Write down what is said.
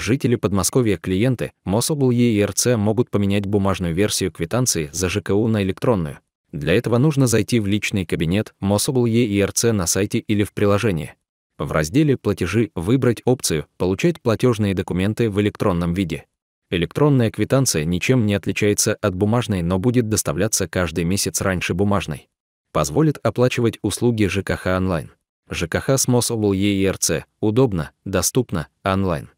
Жители Подмосковья клиенты Мособл ЕРЦ могут поменять бумажную версию квитанции за ЖКУ на электронную. Для этого нужно зайти в личный кабинет Мособл ЕРЦ на сайте или в приложении. В разделе «Платежи» выбрать опцию «Получать платежные документы в электронном виде». Электронная квитанция ничем не отличается от бумажной, но будет доставляться каждый месяц раньше бумажной. Позволит оплачивать услуги ЖКХ онлайн. ЖКХ с Мособл ЕРЦ удобно, доступно, онлайн.